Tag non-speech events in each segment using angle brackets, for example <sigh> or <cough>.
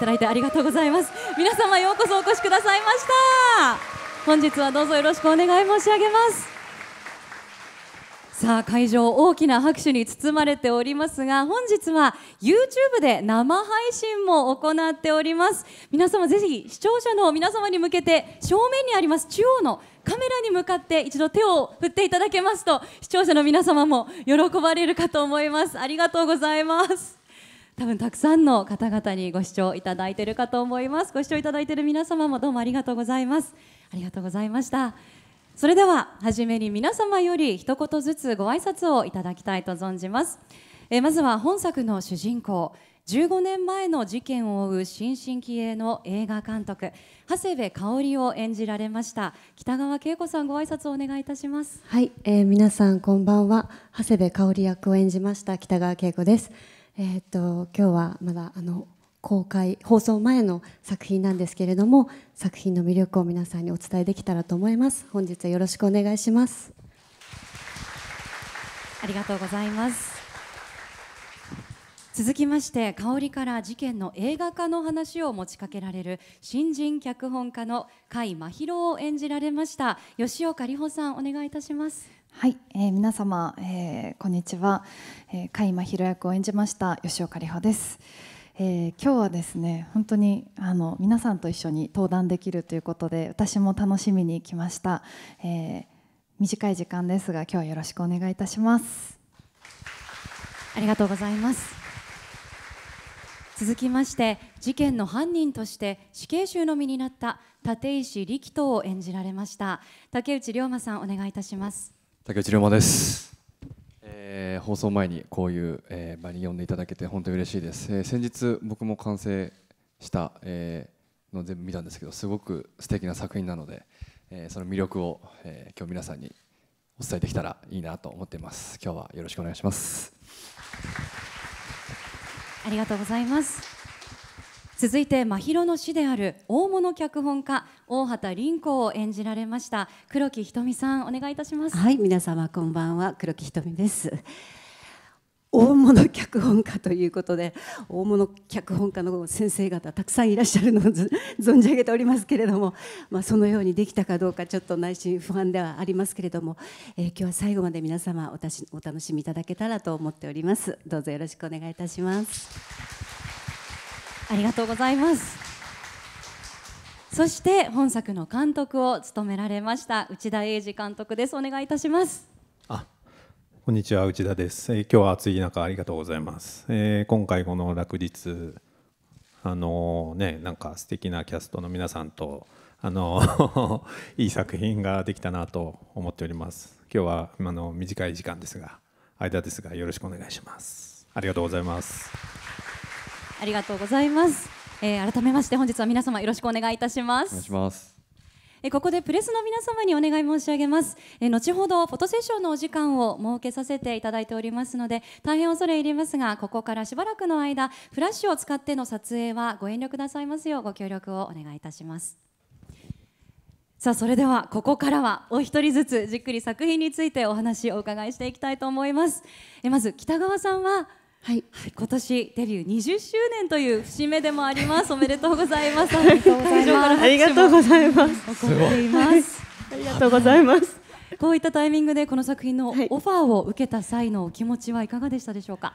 ただいてありがとうございます皆様ようこそお越しくださいました本日はどうぞよろしくお願い申し上げますさあ会場大きな拍手に包まれておりますが本日は YouTube で生配信も行っております皆様ぜひ視聴者の皆様に向けて正面にあります中央のカメラに向かって一度手を振っていただけますと視聴者の皆様も喜ばれるかと思いますありがとうございます多分たくさんの方々にご視聴いただいているかと思いますご視聴いただいている皆様もどうもありがとうございますありがとうございましたそれでは初めに皆様より一言ずつご挨拶をいただきたいと存じますえまずは本作の主人公15年前の事件を追う新進気鋭の映画監督長谷部香織を演じられました北川景子さんご挨拶をお願いいたしますはい、えー、皆さんこんばんは長谷部香織役を演じました北川景子ですえーと、今日はまだあの公開放送前の作品なんですけれども作品の魅力を皆さんにお伝えできたらと思います本日はよろしくお願いしますありがとうございます続きまして香りから事件の映画化の話を持ちかけられる新人脚本家の甲斐真宙を演じられました吉岡里帆さんお願いいたしますはい、えー、皆様、えー、こんにちは、えー、甲斐真宙役を演じました吉岡里帆ですえー、今日はですね本当にあの皆さんと一緒に登壇できるということで私も楽しみに来ました、えー、短い時間ですが今日はよろしくお願いいたしますありがとうございます続きまして事件の犯人として死刑囚の身になった立石力人を演じられました竹内涼真さんお願いいたします竹内涼真です、えー、放送前にこういう、えー、場に呼んでいただけて本当に嬉しいです、えー、先日僕も完成した、えー、の全部見たんですけどすごく素敵な作品なので、えー、その魅力を、えー、今日皆さんにお伝えできたらいいなと思っています今日はよろしくお願いしますありがとうございます続いて真宙の師である大物脚本家大畑凛子を演じられました黒木ひとみさんお願いいたしますはい皆様こんばんは黒木ひとみです大物脚本家ということで大物脚本家の先生方たくさんいらっしゃるのを <laughs> 存じ上げておりますけれども、まあ、そのようにできたかどうかちょっと内心不安ではありますけれども、えー、今日は最後まで皆様おたしお楽しみいただけたらと思っておりますどうぞよろしくお願いいたしますありがとうございますそして本作の監督を務められました内田英二監督ですお願いいたしますこんにちは内田です、えー、今日は暑い中ありがとうございます、えー、今回この落日あのー、ねなんか素敵なキャストの皆さんとあの <laughs> いい作品ができたなと思っております今日は今の短い時間ですが間ですがよろしくお願いしますありがとうございますありがとうございます、え改めまして本日は皆様よろしくお願いいたしますお願いしますえここでプレスの皆様にお願い申し上げますえ後ほどフォトセッションのお時間を設けさせていただいておりますので大変恐れ入りますがここからしばらくの間フラッシュを使っての撮影はご遠慮くださいますようご協力をお願いいたしますさあそれではここからはお一人ずつじっくり作品についてお話をお伺いしていきたいと思いますえまず北川さんははい、はい、今年デビュー20周年という節目でもあります。おめでとうございます。<laughs> ありがとうございます。ありがとうございます。ありがとうございます。こういったタイミングでこの作品のオファーを受けた際のお気持ちはいかがでしたでしょうか。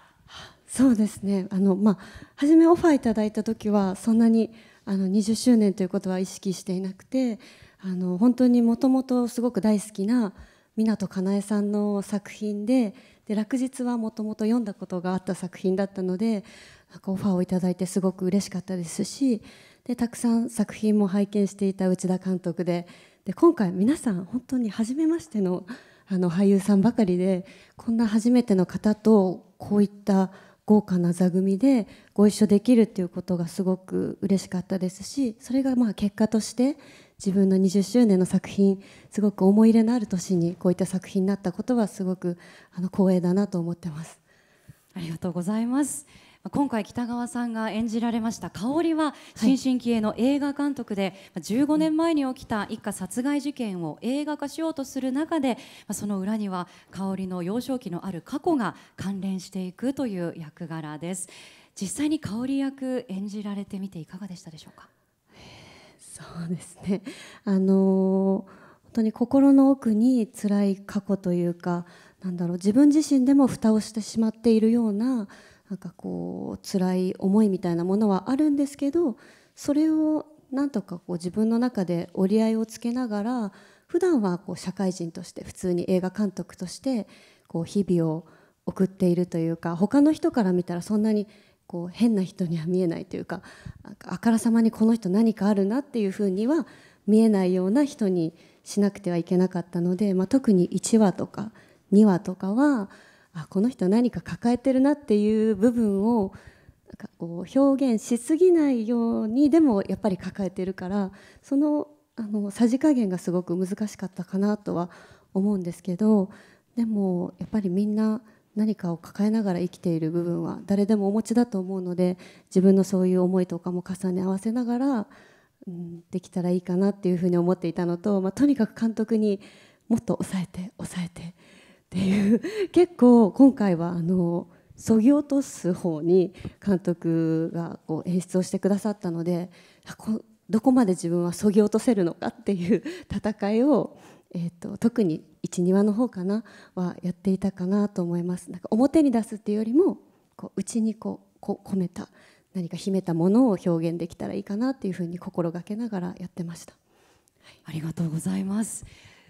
そうですね。あのまあ初めオファーいただいた時はそんなにあの20周年ということは意識していなくて、あの本当にもともとすごく大好きな湊かなえさんの作品で。で落日はもともと読んだことがあった作品だったのでなんかオファーをいただいてすごく嬉しかったですしでたくさん作品も拝見していた内田監督でで今回皆さん本当に初めましてのあの俳優さんばかりでこんな初めての方とこういった豪華な座組でご一緒できるっていうことがすごく嬉しかったですしそれがまあ結果として自分の20周年の作品すごく思い入れのある年にこういった作品になったことはすごくあの光栄だなと思ってますありがとうございます今回北川さんが演じられました香りは新進気鋭の映画監督で、はい、15年前に起きた一家殺害事件を映画化しようとする中でその裏には香りの幼少期のある過去が関連していくという役柄です実際に香り役演じられてみていかがでしたでしょうかそうですね <laughs> あの本当に心の奥に辛い過去というかなんだろう自分自身でも蓋をしてしまっているようななんかこう辛い思いみたいなものはあるんですけどそれをなんとかこう自分の中で折り合いをつけながら普段はこは社会人として普通に映画監督としてこう日々を送っているというか他の人から見たらそんなにこう変な人には見えないというかあからさまにこの人何かあるなっていうふうには見えないような人にしなくてはいけなかったので、まあ、特に1話とか2話とかはあこの人何か抱えてるなっていう部分をなんかこう表現しすぎないようにでもやっぱり抱えてるからそのあのさじ加減がすごく難しかったかなとは思うんですけどでもやっぱりみんな。何かを抱えながら生きている部分は誰でもお持ちだと思うので自分のそういう思いとかも重ね合わせながら、うん、できたらいいかなっていうふうに思っていたのと、まあ、とにかく監督にもっと抑えて抑えてっていう結構今回はあのそぎ落とす方に監督がこう演出をしてくださったのでどこまで自分はそぎ落とせるのかっていう戦いをえーと、特に12話の方かなはやっていたかなと思いますなんか表に出すっていうよりもこう内にこうこ込めた何か秘めたものを表現できたらいいかなっていうふうに心がけながらやってました、はい、ありがとうございます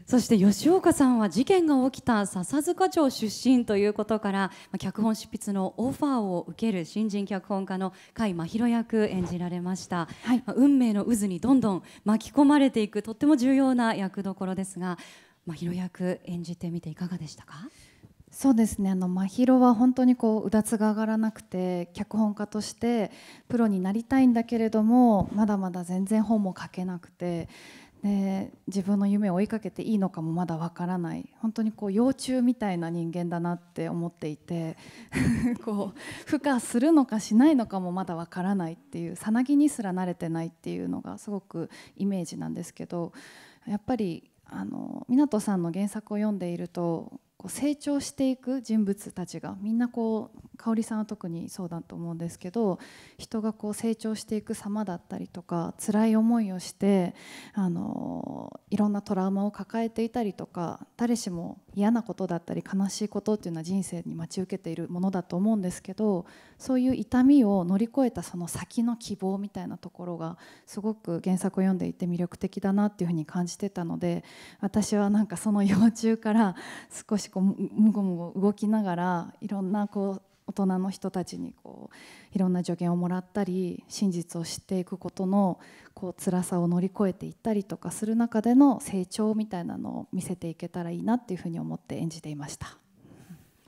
そして吉岡さんは事件が起きた笹塚町出身ということから脚本執筆のオファーを受ける新人脚本家の甲斐真宏役演じられました、はい、運命の渦にどんどん巻き込まれていくとっても重要な役どころですが真宏役演じてみていかがでしたかそうですねあの真宙は本当にこううだつが上がらなくて脚本家としてプロになりたいんだけれどもまだまだ全然本も書けなくて。で自分の夢を追いかけていいのかもまだわからない本当にこう幼虫みたいな人間だなって思っていて <laughs> こう孵化するのかしないのかもまだわからないっていうさなぎにすら慣れてないっていうのがすごくイメージなんですけどやっぱりあの湊さんの原作を読んでいるとこう成長していく人物たちがみんなこう香さんは特にそうだと思うんですけど人がこう成長していく様だったりとか辛い思いをしてあのいろんなトラウマを抱えていたりとか誰しも嫌なことだったり悲しいことっていうのは人生に待ち受けているものだと思うんですけどそういう痛みを乗り越えたその先の希望みたいなところがすごく原作を読んでいて魅力的だなっていうふうに感じてたので私はなんかその幼虫から少しこうむごむご動きながらいろんなこう大人の人たちにこういろんな助言をもらったり真実を知っていくことのこう辛さを乗り越えていったりとかする中での成長みたいなのを見せていけたらいいなっていうふうに思って演じていました。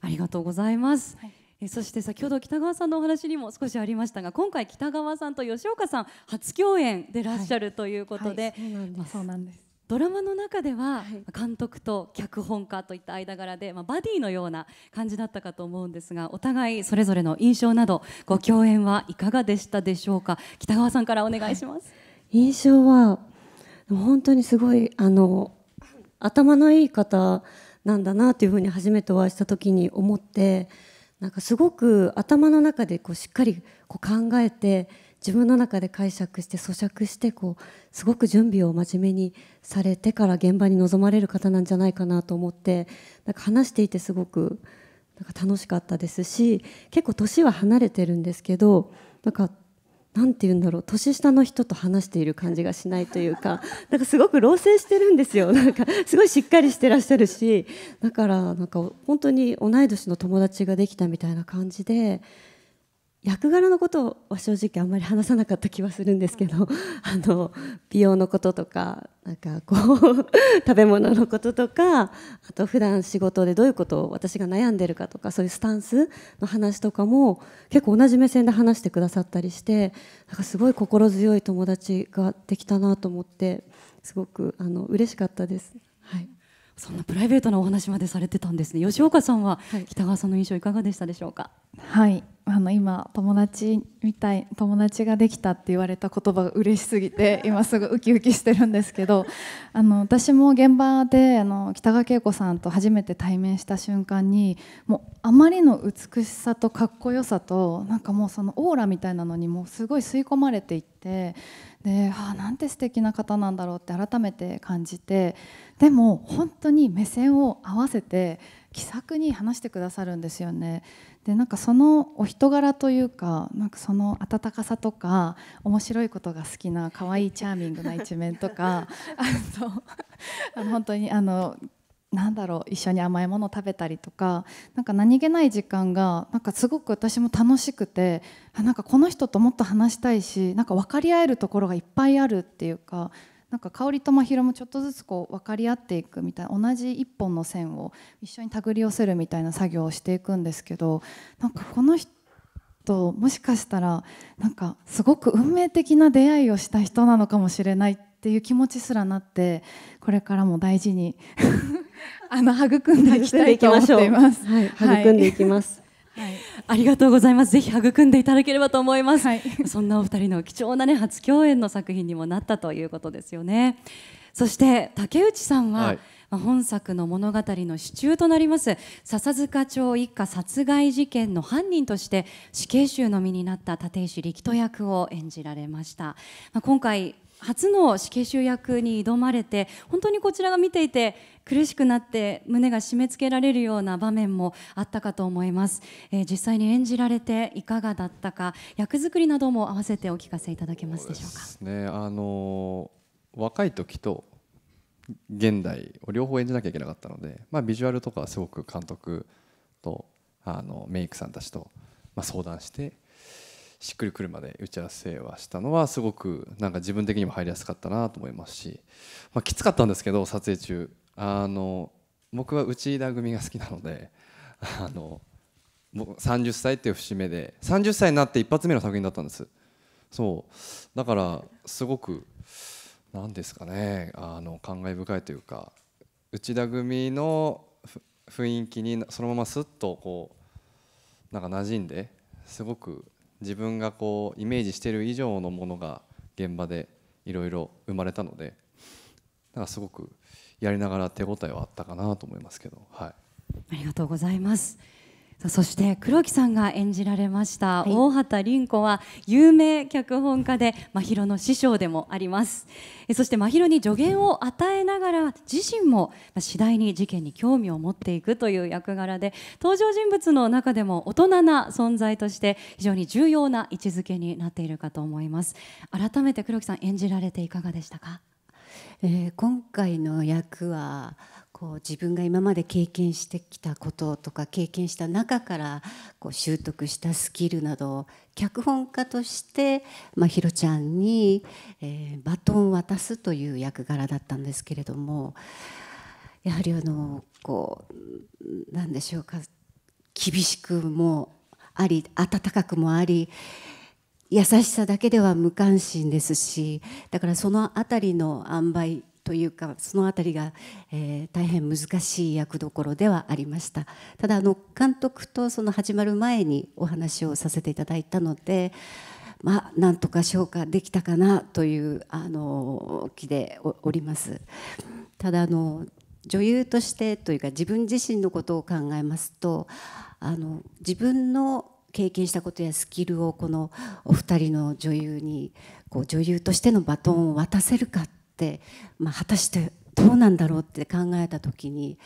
ありがとうございます、はいえそして先ほど北川さんのお話にも少しありましたが今回北川さんと吉岡さん初共演でいらっしゃるということで、そうなんですドラマの中では監督と脚本家といった間柄で、まあ、バディのような感じだったかと思うんですがお互いそれぞれの印象などご共演はいかがでしたでしょうか北川さんからお願いします、はい、印象は本当にすごいあの頭のいい方なんだなというふうに初めてお会いした時に思ってなんかすごく頭の中でこうしっかりこう考えて自分の中で解釈して咀嚼してこうすごく準備を真面目にされてから現場に臨まれる方なんじゃないかなと思ってなんか話していてすごくなんか楽しかったですし結構年は離れてるんですけどなんか何て言うんだろう年下の人と話している感じがしないというか <laughs> なんかすごく老成してるんですよ <laughs> なんかすごいしっかりしてらっしゃるしだからなんか本当に同い年の友達ができたみたいな感じで役柄のことは正直あんまり話さなかった気はするんですけど、<laughs> あの美容のこととかなんかこう <laughs> 食べ物のこととかあと普段仕事でどういうことを私が悩んでるかとかそういうスタンスの話とかも結構同じ目線で話してくださったりしてなんかすごい心強い友達ができたなと思ってすごくあの嬉しかったです。はいそんなプライベートなお話までされてたんですね。吉岡さんは北川さんの印象いかがでしたでしょうか。はい、あの今友達みたい友達ができたって言われた言葉が嬉しすぎて <laughs> 今すぐウキウキしてるんですけどあの私も現場であの北川景子さんと初めて対面した瞬間にもうあまりの美しさとかっこよさとなんかもうそのオーラみたいなのにもうすごい吸い込まれていってで、はあなんて素敵な方なんだろうって改めて感じてでも本当に目線を合わせて気さくに話してくださるんですよね。でなんかそのお人柄というかなんかその温かさとか面白いことが好きな可愛いチャーミングな一面とか <laughs> あのあの本当にあのなんだろう一緒に甘いものを食べたりとかなんか何気ない時間がなんかすごく私も楽しくてあなんかこの人ともっと話したいしなんか分かり合えるところがいっぱいあるっていうかなんか香りと真宙もちょっとずつこう分かり合っていくみたいな同じ一本の線を一緒に手繰り寄せるみたいな作業をしていくんですけどなんかこの人もしかしたらなんかすごく運命的な出会いをした人なのかもしれないっていう気持ちすらなってこれからも大事に <laughs> あの育んでいきたいと思っています。育んでいきます、はい、ありがとうございますぜひ育んでいただければと思います、はい、<laughs> そんなお二人の貴重なね初共演の作品にもなったということですよねそして竹内さんは、はい、本作の物語の支柱となります笹塚町一家殺害事件の犯人として死刑囚の身になった立石力人役を演じられました、ま今回初の死刑囚役に挑まれて本当にこちらが見ていて苦しくなって胸が締め付けられるような場面もあったかと思います、えー、実際に演じられていかがだったか役作りなども合わせてお聞かせいただけますでしょうかねあの若い時と現代を両方演じなきゃいけなかったので、まあ、ビジュアルとかはすごく監督とあのメイクさんたちと、まあ、相談してしっくりくるまで打ち合わせはしたのはすごくなんか自分的にも入りやすかったなと思いますし、まあ、きつかったんですけど撮影中あの僕は内田組が好きなので <laughs> あの僕30歳っていう節目で30歳になって一発目の作品だったんですそうだからすごく何ですかねあの感慨深いというか内田組の雰囲気にそのまますっとこうなんか馴染んですごく自分がこうイメージしてる以上のものが現場でいろいろ生まれたのでんかすごくやりながら手応えはあったかなと思いますけど、はい、ありがとうございます。そして黒木さんが演じられました、はい、大畑凛子は有名脚本家で真宙の師匠でもありますそして真宙に助言を与えながら自身も次第に事件に興味を持っていくという役柄で登場人物の中でも大人な存在として非常に重要な位置づけになっているかと思います改めて黒木さん演じられていかがでしたか、えー、今回の役はこう自分が今まで経験してきたこととか経験した中からこう習得したスキルなど脚本家として、まあ、ひろちゃんに、えバトンを渡すという役柄だったんですけれどもやはりあのこう何でしょうか厳しくもあり温かくもあり優しさだけでは無関心ですしだからその辺りの塩梅というかその辺りが、えー、大変難しい役どころではありましたただあの監督とその始まる前にお話をさせていただいたのでまあなんとか消化できたかなというあの気でおりますただあの女優としてというか自分自身のことを考えますとあの自分の経験したことやスキルをこのお二人の女優にこう女優としてのバトンを渡せるか、まあ、果たしてどうなんだろうって考えた時に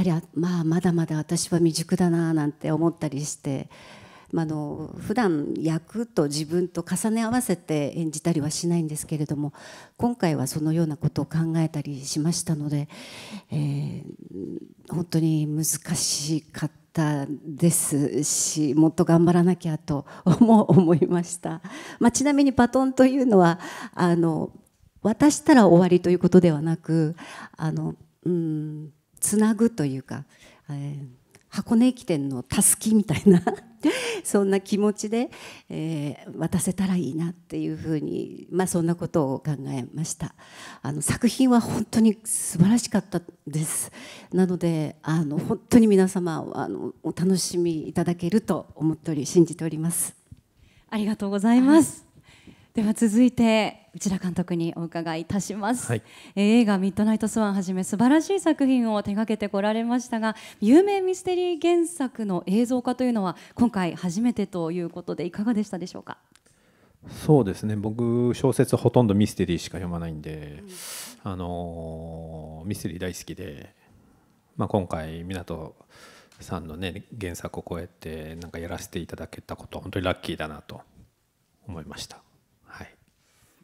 やはりまあまだまだ私は未熟だななんて思ったりして。まあの普段役と自分と重ね合わせて演じたりはしないんですけれども今回はそのようなことを考えたりしましたので、えー、本当に難しかったですしもっと頑張らなきゃとも思いました、まあ、ちなみにバトンというのはあの渡したら終わりということではなくあの、うん、つなぐというか、えー、箱根駅伝のたすきみたいな <laughs> そんな気持ちで、えー、渡せたらいいなっていうふうに、まあ、そんなことを考えましたあの作品は本当に素晴らしかったですなのであの本当に皆様あのお楽しみいただけると思っており信じておりますありがとうございます、はいでは続いて内田監督にお伺いいたします、はい、映画「ミッドナイトスワン」はじめ素晴らしい作品を手掛けてこられましたが有名ミステリー原作の映像化というのは今回初めてということでいかがでしたでしょうかそうですね僕小説ほとんどミステリーしか読まないんで、うん、あのミステリー大好きで、まあ、今回湊さんのね原作を超えてなんかやらせていただけたこと本当にラッキーだなと思いました。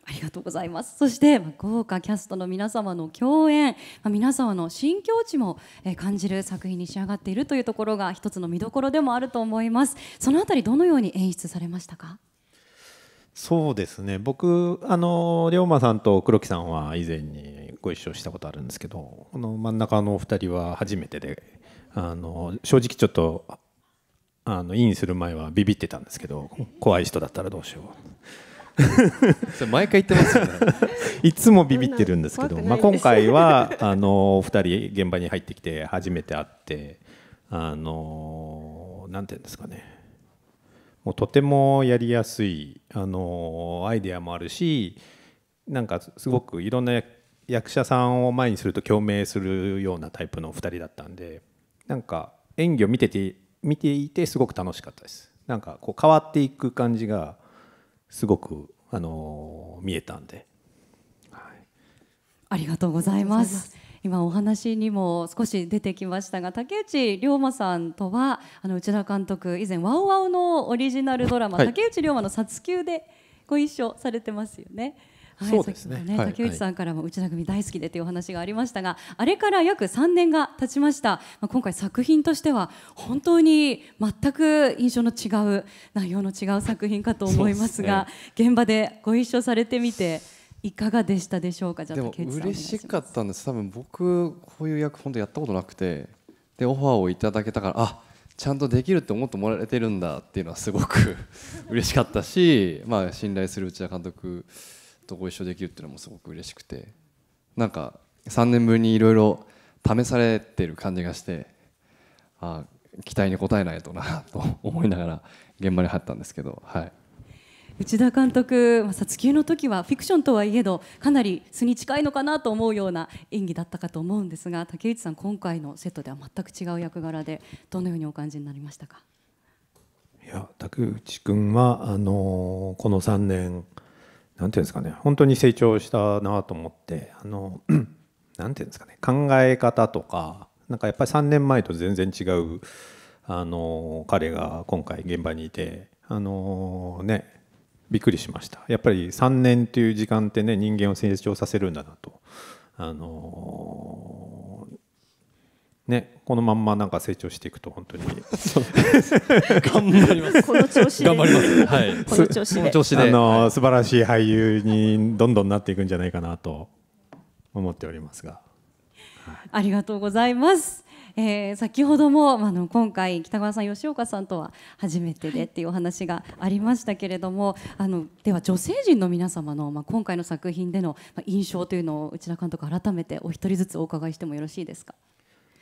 ありがとうございますそして、豪華キャストの皆様の共演、皆様の新境地も、え感じる作品に仕上がっているというところが一つの見どころでもあると思いますそのあたりどのように演出されましたかそうですね僕あの龍馬さんと黒木さんは以前にご一緒したことあるんですけどこの真ん中のお二人は初めてであの正直ちょっとあのインする前はビビってたんですけど怖い人だったらどうしよう <laughs> それ毎回言ってますよねいつもビビってるんですけど、まあ、今回はあのお二人現場に入ってきて初めて会ってあのなんて言うんですかねもうとてもやりやすいあのアイデアもあるしなんかすごくいろんな役者さんを前にすると共鳴するようなタイプの2人だったんでなんか演技を見てて見ていてすごく楽しかったですなんかこう変わっていく感じがすごく、あの見えたんで、はい、ありがとうございます今お話にも少し出てきましたが竹内涼真さんとはあの内田監督以前「ワオワオのオリジナルドラマ、はい、竹内涼真の「撮球でご一緒されてますよね。そうですねね、竹内さんからも内田組大好きでというお話がありましたが、あれから約3年が経ちました、まあ、今回作品としては本当に全く印象の違う内容の違う作品かと思いますが、ね、現場でご一緒されてみていかがでしたでしょうかじゃあ竹内さん嬉しかったんです多分僕こういう役本当やったことなくてでオファーをいただけたからあちゃんとできるって思ってもらえてるんだっていうのはすごく <laughs> 嬉しかったし、まあ、信頼する内田監督とご一緒できるっていうのもすごく嬉しくてなんか3年ぶりにいろいろ試されてる感じがしてあ期待に応えないとなと思いながら現場に入ったんですけど、はい、内田監督、撮球の時はフィクションとはいえどかなり素に近いのかなと思うような演技だったかと思うんですが竹内さん、今回のセットでは全く違う役柄でどのようにお感じになりましたかいや竹内君はあのこの3年何て言うんですかね本当に成長したなと思ってあの何 <clears throat> て言うんですかね考え方とかなんかやっぱり3年前と全然違うあの彼が今回現場にいてあのねびっくりしましたやっぱり3年という時間ってね人間を成長させるんだなとあのこのまんまなんか成長していくと本当に頑張りますこの調子で頑張りますはいこの調子で調子であの、はい、素晴らしい俳優にどんどんなっていくんじゃないかなと思っておりますが、はい、ありがとうございます。えー、先ほどもあの今回北川さん吉岡さんとは初めてでっていうお話がありましたけれどもあのでは女性陣の皆様の、まあ、今回の作品での印象というのを内田監督改めてお一人ずつお伺いしてもよろしいですか。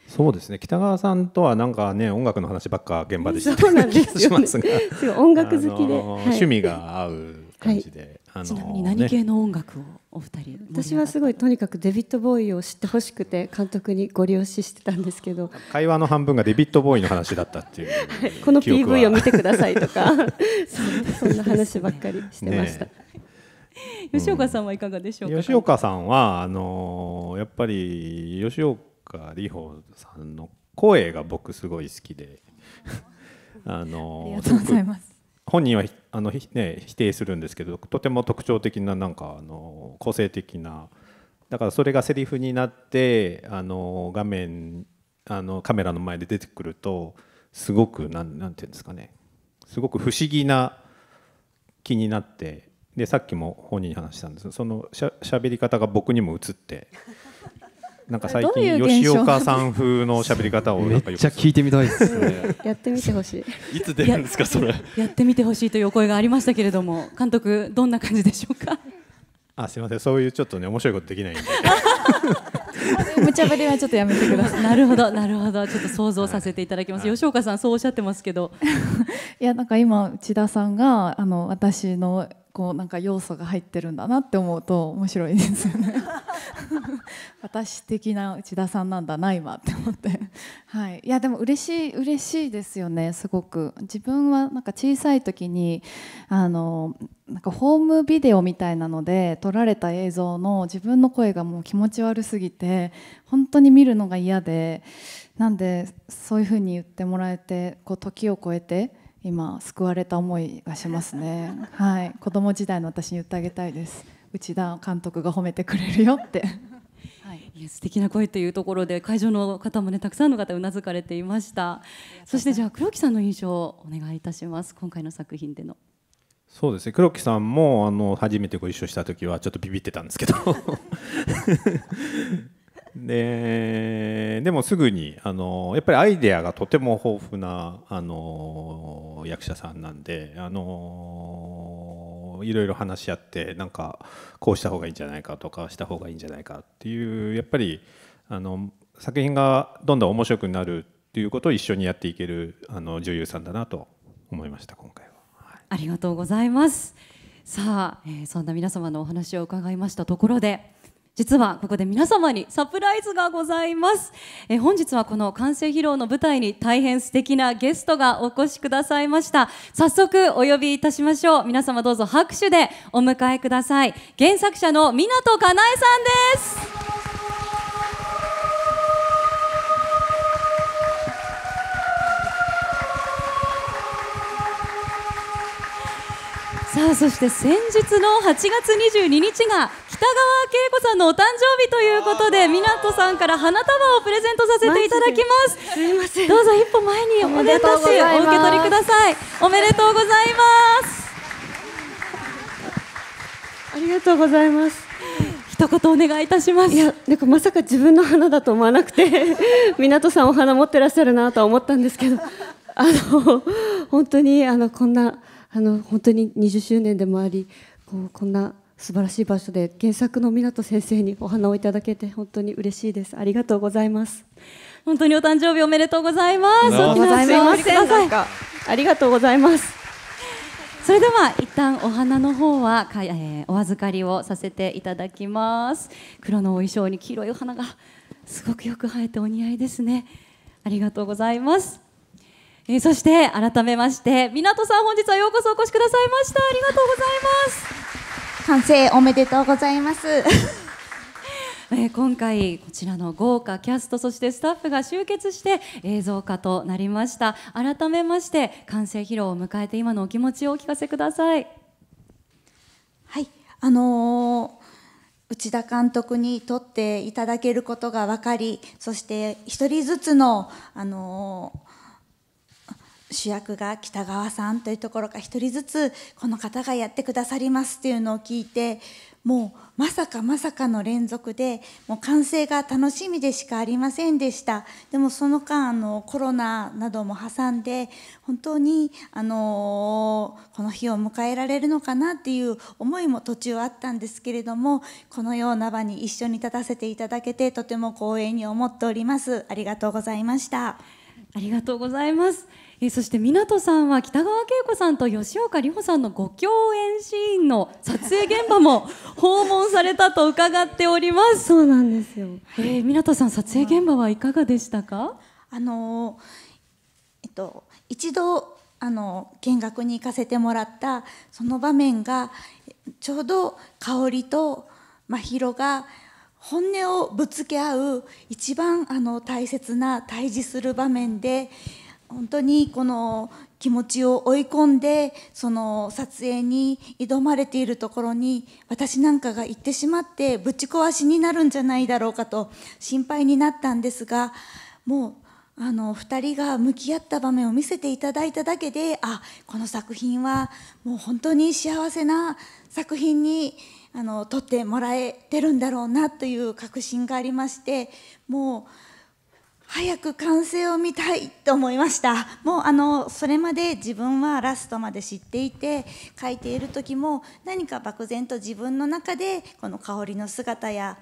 そうですね北川さんとはなんかね音楽の話ばっか現場でしてそうなんですよ、<laughs> す音楽好きで、趣味が合う感じで、はい、ちなみに何系の音楽をお二人私はすごいとにかくデビッド・ボーイを知ってほしくて監督にご利用ししてたんですけど会話の半分がデビッド・ボーイの話だったっていう、<laughs> はい、この PV を見てくださいとか <laughs> そんな話ばっかりしてました。ね吉岡さんはいかがでしょうか、うん、吉岡さんはあのー、やっぱり吉岡中里穂さんの声が僕すごい好きで <laughs> あの本人はあの、ね、否定するんですけどとても特徴的ななんかあの個性的なだからそれがセリフになってあの画面あのカメラの前で出てくるとすごくなんなんていうんですかねすごく不思議な気になってでさっきも本人に話したんですそのしゃべり方が僕にも映ってなんか最近吉岡さん風の喋り方をめっちゃ聞いてみたいですね。やってみてほしい。いつ出るんですかそれ。やってみてほしいというお声がありましたけれども、監督どんな感じでしょうか。あ、すみません、そういうちょっとね、面白いことできないんで。無茶ぶりはちょっとやめてください。なるほど、なるほど、ちょっと想像させていただきます。はい、吉岡さん、そうおっしゃってますけど。いや、なんか今、内田さんが、あの、私のこうなんか要素が入ってるんだなって思うと面白いですよね <laughs> 私的な内田さんなんだな今って思ってはい、いやでも嬉しい嬉しいですよねすごく自分はなんか小さい時にあのなんかホームビデオみたいなので撮られた映像の自分の声がもう気持ち悪すぎて本当に見るのが嫌でなんでそういうふうに言ってもらえてこう時を超えて。今救われた思いがしますね。はい、子供時代の私に言ってあげたいです。内田監督が褒めてくれるよって。はい、いや素敵な声というところで会場の方もねたくさんの方うなずかれていましたそしてじゃあ黒木さんの印象をお願いいたします今回の作品でのそうですね黒木さんもあの初めてご一緒した時はちょっとビビってたんですけどででもすぐにあのやっぱりアイデアがとても豊富なあの役者さんなんであのいろいろ話し合ってなんかこうした方がいいんじゃないかとかした方がいいんじゃないかっていうやっぱりあの作品がどんどん面白くなるっていうことを一緒にやっていけるあの女優さんだなと思いました今回は、はい、ありがとうございますさあ、えー、そんな皆様のお話を伺いましたところで実はここで皆様にサプライズがございますえ本日はこの完成披露の舞台に大変素敵なゲストがお越しくださいました早速お呼びいたしましょう皆様どうぞ拍手でお迎えください原作者の湊かなえさんですさあそして先日の8月22日が北川景子さんのお誕生日ということで湊さんから花束をプレゼントさせていただきますすいませんどうぞ一歩前におめでとうお受け取りくださいおめでとうございますありがとうございます一言お願いいたしますいやなんかまさか自分の花だと思わなくて <laughs> 湊さんお花持ってらっしゃるなと思ったんですけどあの本当にあのこんなあの本当に20周年でもありこうこんな素晴らしい場所で原作の湊先生にお花をいただけて本当に嬉しいですありがとうございます本当にお誕生日おめでとうございますとうございませありがとうございますそれでは一旦お花の方はか、えー、お預かりをさせていただきます黒のお衣装に黄色いお花がすごくよく生えてお似合いですねありがとうございますえー、そして改めまして港さん本日はようこそお越しくださいましたありがとうございます完成おめでとうございます。え <laughs> 今回こちらの豪華キャストそしてスタッフが集結して映像化となりました改めまして完成披露を迎えて今のお気持ちをお聞かせくださいはいあのー、内田監督にとっていただけることが分かりそして1人ずつの、あのー主役が北川さんというところが一人ずつこの方がやってくださりますっていうのを聞いてもうまさかまさかの連続でもう完成が楽しみでしかありませんでしたでもその間あのコロナなども挟んで本当にあのこの日を迎えられるのかなっていう思いも途中あったんですけれどもこのような場に一緒に立たせていただけてとても光栄に思っておりますありがとうございましたありがとうございます。えそして湊さんは北川景子さんと吉岡里帆さんのご共演シーンの撮影現場も訪問されたと伺っておりますそうなんですよ、えー、湊さん撮影現場はいかがでしたかあのえっと一度あの見学に行かせてもらったその場面がちょうど香りと真宙が本音をぶつけ合う一番あの大切な対峙する場面で本当にこの気持ちを追い込んでその撮影に挑まれているところに私なんかが行ってしまってぶち壊しになるんじゃないだろうかと心配になったんですがもうあの2人が向き合った場面を見せていただいただけであこの作品はもう本当に幸せな作品にあの撮ってもらえてるんだろうなという確信がありましてもう。早く完成を見たいと思いましたもうあのそれまで自分はラストまで知っていて書いている時も何か漠然と自分の中でこの香りの姿や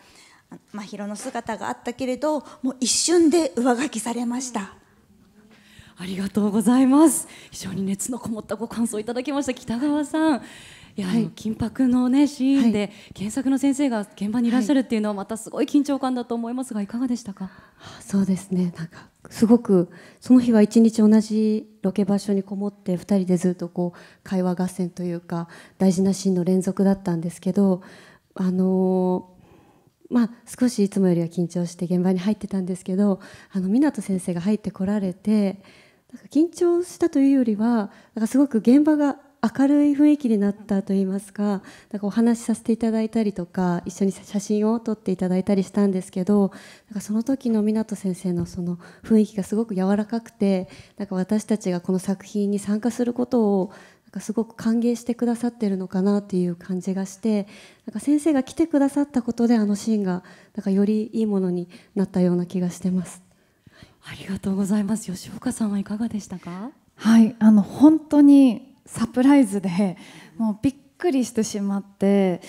真宙の姿があったけれどもう一瞬で上書きされました。ありがとうございます。非常に熱のこもったご感想をいただきました北川さん。や、はり緊迫の、ね、シーンで、原作の先生が現場にいらっしゃるっていうのはまたすごい緊張感だと思いますがいかがでしたか、はあ、そうですねなんかすごくその日は一日同じロケ場所にこもって2人でずっとこう会話合戦というか大事なシーンの連続だったんですけどあのーまあ、少しいつもよりは緊張して現場に入ってたんですけどあの湊先生が入ってこられてなんか緊張したというよりはなんかすごく現場が明るい雰囲気になったといいますかなんかお話しさせていただいたりとか一緒に写真を撮っていただいたりしたんですけどなんかその時の湊先生のその雰囲気がすごく柔らかくてなんか私たちがこの作品に参加することをなんかすごく歓迎してくださってるのかなっていう感じがしてなんか先生が来てくださったことであのシーンがなんかよりいいものになったような気がしてます。ありがとうございます。吉岡さんはいかがでしたか。はい、あの本当にサプライズでもうびっくりしてしまって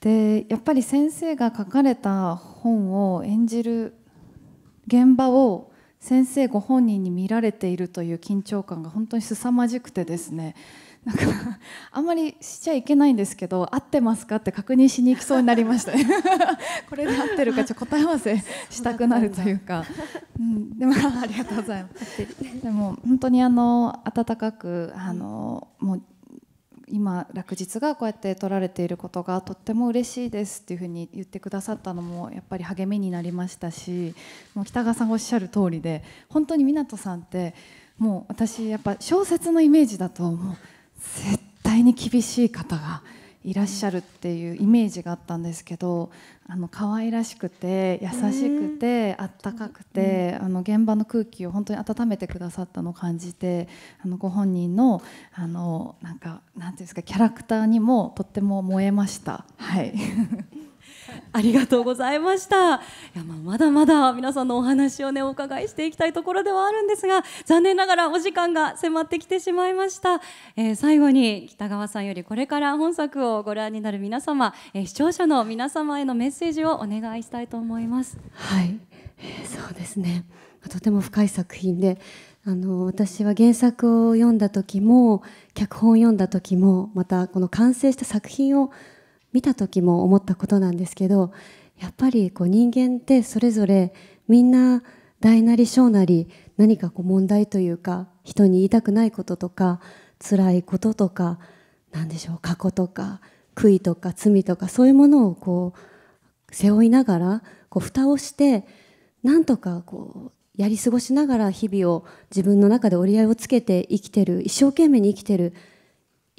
でやっぱり先生が書かれた本を演じる現場を先生ご本人に見られているという緊張感が本当に凄まじくてですねなんかあんまりしちゃいけないんですけど合ってますかって確認しに行きそうになりました <laughs> これで合ってるかちょ答え合わせしたくなるというかうん、でもありがとうございますでも本当にあの温かくあのもう今落日がこうやって取られていることがとっても嬉しいですっていうふうに言ってくださったのもやっぱり励みになりましたしもう北川さんがおっしゃる通りで本当に湊さんってもう私やっぱ小説のイメージだともう絶対に厳しい方がいらっしゃるっていうイメージがあったんですけどあの可愛らしくて優しくてあったかくて、あの現場の空気を本当に温めてくださったのを感じてあのご本人のあのなんかなんていうんですかキャラクターにもとっても燃えました。はい <laughs> ありがとうございましたいや、まあ、まだまだ皆さんのお話をねお伺いしていきたいところではあるんですが残念ながらお時間が迫ってきてしまいました、えー、最後に北川さんよりこれから本作をご覧になる皆様、えー、視聴者の皆様へのメッセージをお願いしたいと思いますはい、えー、そうですねとても深い作品であの私は原作を読んだ時も脚本を読んだ時もまたこの完成した作品を見た時も思ったことなんですけどやっぱりこう人間ってそれぞれみんな大なり小なり何かこう問題というか人に言いたくないこととか辛いこととか何でしょう過去とか悔いとか罪とかそういうものをこう背負いながらこう蓋をしてなんとかこうやり過ごしながら日々を自分の中で折り合いをつけて生きてる一生懸命に生きてる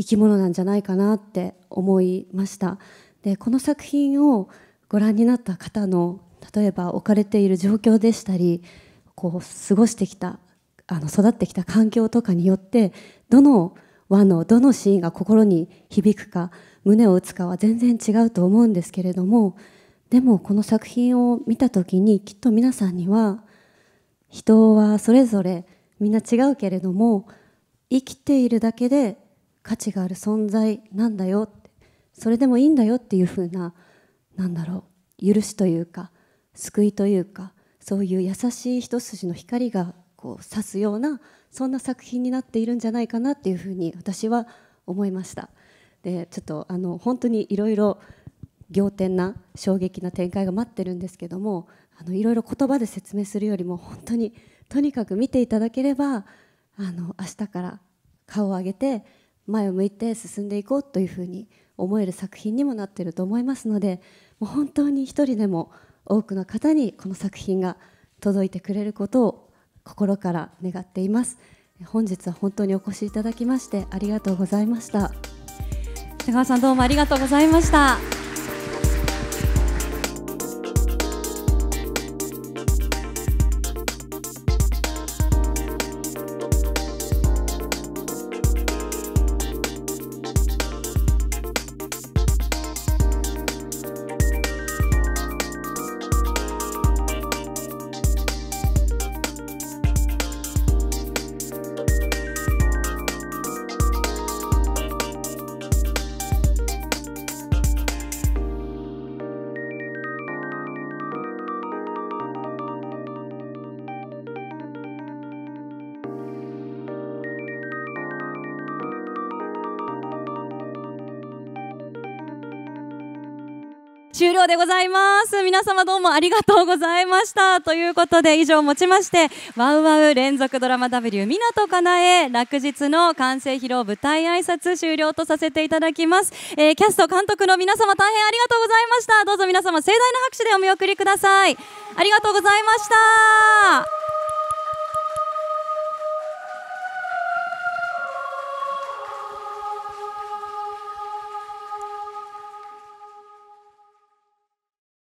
生き物なんじゃないかなって思いましたでこの作品をご覧になった方の例えば置かれている状況でしたりこう過ごしてきたあの育ってきた環境とかによってどの和のどのシーンが心に響くか胸を打つかは全然違うと思うんですけれどもでもこの作品を見た時にきっと皆さんには人はそれぞれみんな違うけれども生きているだけで価値がある存在なんだよってそれでもいいんだよっていうふうななんだろう許しというか救いというかそういう優しい一筋の光がこう差すようなそんな作品になっているんじゃないかなっていうふうに私は思いましたでちょっとあの本当にいろいろ仰天な衝撃な展開が待ってるんですけどもあのいろいろ言葉で説明するよりも本当にとにかく見ていただければあの明日から顔を上げて前を向いて進んでいこうというふうに思える作品にもなっていると思いますのでもう本当に一人でも多くの方にこの作品が届いてくれることを心から願っています本日は本当にお越しいただきましてありがとうございました瀬川さんどうもありがとうございました終了でございます皆様どうもありがとうございましたということで以上をもちましてワウワウ連続ドラマ W 湊かなえ落日の完成披露舞台挨拶終了とさせていただきます、えー、キャスト監督の皆様大変ありがとうございましたどうぞ皆様盛大な拍手でお見送りくださいありがとうございました